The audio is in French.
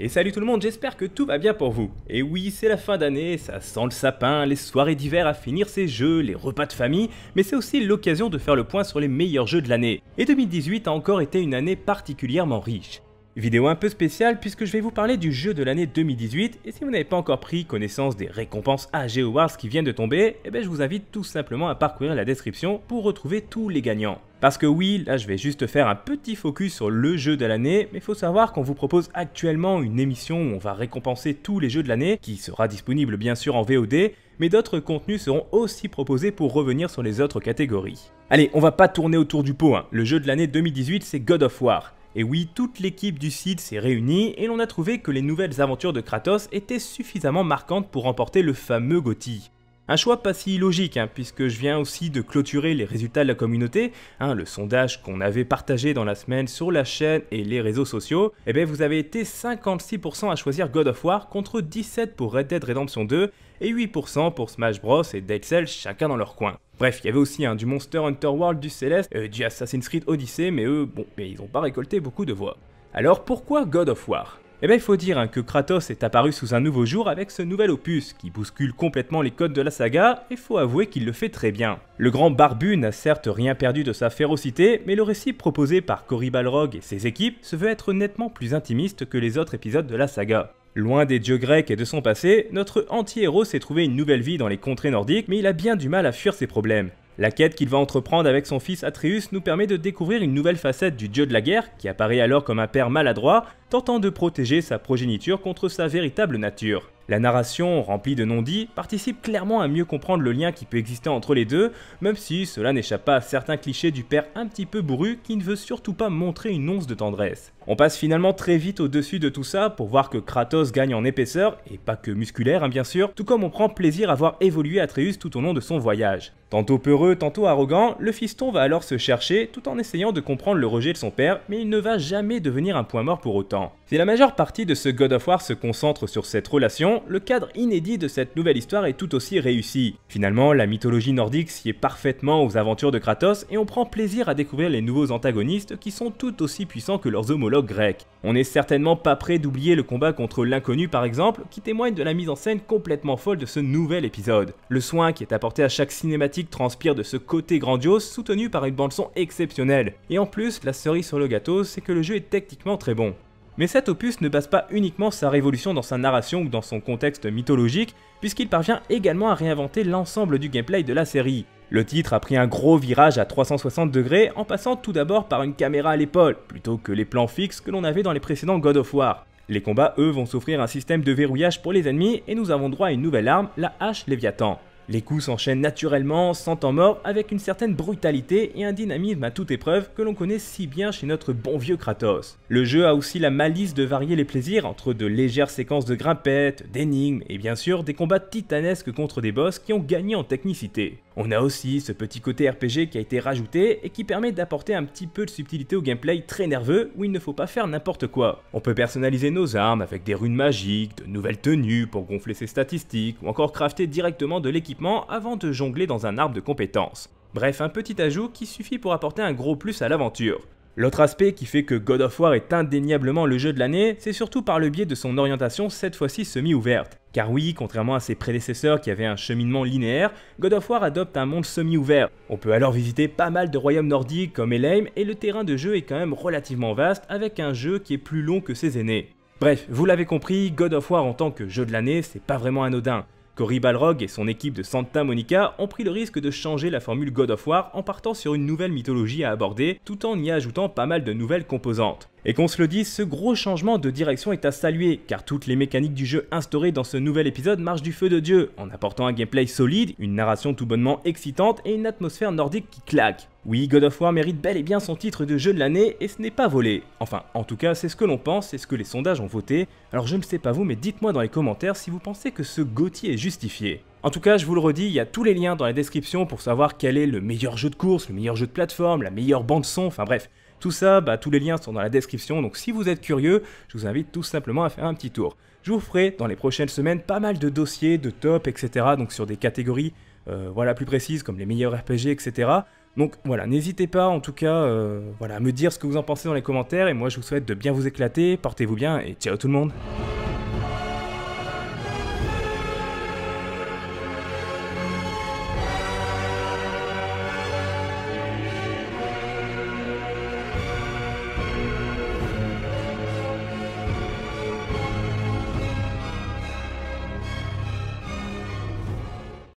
Et salut tout le monde, j'espère que tout va bien pour vous. Et oui, c'est la fin d'année, ça sent le sapin, les soirées d'hiver à finir ses jeux, les repas de famille, mais c'est aussi l'occasion de faire le point sur les meilleurs jeux de l'année. Et 2018 a encore été une année particulièrement riche. Vidéo un peu spéciale puisque je vais vous parler du jeu de l'année 2018 et si vous n'avez pas encore pris connaissance des récompenses à Awards qui viennent de tomber, eh ben je vous invite tout simplement à parcourir la description pour retrouver tous les gagnants. Parce que oui, là je vais juste faire un petit focus sur le jeu de l'année, mais il faut savoir qu'on vous propose actuellement une émission où on va récompenser tous les jeux de l'année, qui sera disponible bien sûr en VOD, mais d'autres contenus seront aussi proposés pour revenir sur les autres catégories. Allez, on va pas tourner autour du pot, hein. le jeu de l'année 2018 c'est God of War. Et oui, toute l'équipe du site s'est réunie et l'on a trouvé que les nouvelles aventures de Kratos étaient suffisamment marquantes pour remporter le fameux Gothi. Un choix pas si logique, hein, puisque je viens aussi de clôturer les résultats de la communauté, hein, le sondage qu'on avait partagé dans la semaine sur la chaîne et les réseaux sociaux, et eh bien vous avez été 56% à choisir God of War contre 17% pour Red Dead Redemption 2 et 8% pour Smash Bros et Dead Cell chacun dans leur coin. Bref, il y avait aussi un hein, du Monster Hunter World, du Celeste, euh, du Assassin's Creed Odyssey, mais eux, bon, mais ils n'ont pas récolté beaucoup de voix. Alors pourquoi God of War eh bien il faut dire hein, que Kratos est apparu sous un nouveau jour avec ce nouvel opus qui bouscule complètement les codes de la saga et faut avouer qu'il le fait très bien. Le grand barbu n'a certes rien perdu de sa férocité, mais le récit proposé par Cory et ses équipes se veut être nettement plus intimiste que les autres épisodes de la saga. Loin des dieux grecs et de son passé, notre anti-héros s'est trouvé une nouvelle vie dans les contrées nordiques, mais il a bien du mal à fuir ses problèmes. La quête qu'il va entreprendre avec son fils Atreus nous permet de découvrir une nouvelle facette du dieu de la guerre, qui apparaît alors comme un père maladroit, tentant de protéger sa progéniture contre sa véritable nature. La narration, remplie de non-dits, participe clairement à mieux comprendre le lien qui peut exister entre les deux, même si cela n'échappe pas à certains clichés du père un petit peu bourru qui ne veut surtout pas montrer une once de tendresse. On passe finalement très vite au-dessus de tout ça pour voir que Kratos gagne en épaisseur, et pas que musculaire hein, bien sûr, tout comme on prend plaisir à voir évoluer Atreus tout au long de son voyage. Tantôt peureux, tantôt arrogant, le fiston va alors se chercher tout en essayant de comprendre le rejet de son père, mais il ne va jamais devenir un point mort pour autant. Si la majeure partie de ce God of War se concentre sur cette relation, le cadre inédit de cette nouvelle histoire est tout aussi réussi. Finalement, la mythologie nordique s'y est parfaitement aux aventures de Kratos et on prend plaisir à découvrir les nouveaux antagonistes qui sont tout aussi puissants que leurs homologues grecs. On n'est certainement pas prêt d'oublier le combat contre l'inconnu par exemple, qui témoigne de la mise en scène complètement folle de ce nouvel épisode. Le soin qui est apporté à chaque cinématique transpire de ce côté grandiose soutenu par une bande son exceptionnelle. Et en plus, la cerise sur le gâteau, c'est que le jeu est techniquement très bon. Mais cet opus ne base pas uniquement sa révolution dans sa narration ou dans son contexte mythologique, puisqu'il parvient également à réinventer l'ensemble du gameplay de la série. Le titre a pris un gros virage à 360 degrés en passant tout d'abord par une caméra à l'épaule, plutôt que les plans fixes que l'on avait dans les précédents God of War. Les combats, eux, vont souffrir un système de verrouillage pour les ennemis et nous avons droit à une nouvelle arme, la hache Léviathan. Les coups s'enchaînent naturellement, sans temps mort, avec une certaine brutalité et un dynamisme à toute épreuve que l'on connaît si bien chez notre bon vieux Kratos. Le jeu a aussi la malice de varier les plaisirs entre de légères séquences de grimpettes, d'énigmes et bien sûr des combats titanesques contre des boss qui ont gagné en technicité. On a aussi ce petit côté RPG qui a été rajouté et qui permet d'apporter un petit peu de subtilité au gameplay très nerveux où il ne faut pas faire n'importe quoi. On peut personnaliser nos armes avec des runes magiques, de nouvelles tenues pour gonfler ses statistiques ou encore crafter directement de l'équipement avant de jongler dans un arbre de compétences. Bref, un petit ajout qui suffit pour apporter un gros plus à l'aventure. L'autre aspect qui fait que God of War est indéniablement le jeu de l'année, c'est surtout par le biais de son orientation cette fois-ci semi-ouverte. Car oui, contrairement à ses prédécesseurs qui avaient un cheminement linéaire, God of War adopte un monde semi-ouvert. On peut alors visiter pas mal de royaumes nordiques comme Elheim et le terrain de jeu est quand même relativement vaste avec un jeu qui est plus long que ses aînés. Bref, vous l'avez compris, God of War en tant que jeu de l'année, c'est pas vraiment anodin. Cory Balrog et son équipe de Santa Monica ont pris le risque de changer la formule God of War en partant sur une nouvelle mythologie à aborder, tout en y ajoutant pas mal de nouvelles composantes. Et qu'on se le dise, ce gros changement de direction est à saluer, car toutes les mécaniques du jeu instaurées dans ce nouvel épisode marchent du feu de Dieu, en apportant un gameplay solide, une narration tout bonnement excitante et une atmosphère nordique qui claque. Oui, God of War mérite bel et bien son titre de jeu de l'année et ce n'est pas volé. Enfin, en tout cas, c'est ce que l'on pense, c'est ce que les sondages ont voté. Alors je ne sais pas vous, mais dites-moi dans les commentaires si vous pensez que ce Gauthier est justifié. En tout cas, je vous le redis, il y a tous les liens dans la description pour savoir quel est le meilleur jeu de course, le meilleur jeu de plateforme, la meilleure bande son, enfin bref. Tout ça, bah, tous les liens sont dans la description, donc si vous êtes curieux, je vous invite tout simplement à faire un petit tour. Je vous ferai dans les prochaines semaines pas mal de dossiers, de tops, etc. Donc sur des catégories euh, voilà, plus précises comme les meilleurs RPG, etc. Donc voilà, n'hésitez pas en tout cas euh, voilà, à me dire ce que vous en pensez dans les commentaires et moi je vous souhaite de bien vous éclater, portez-vous bien et ciao tout le monde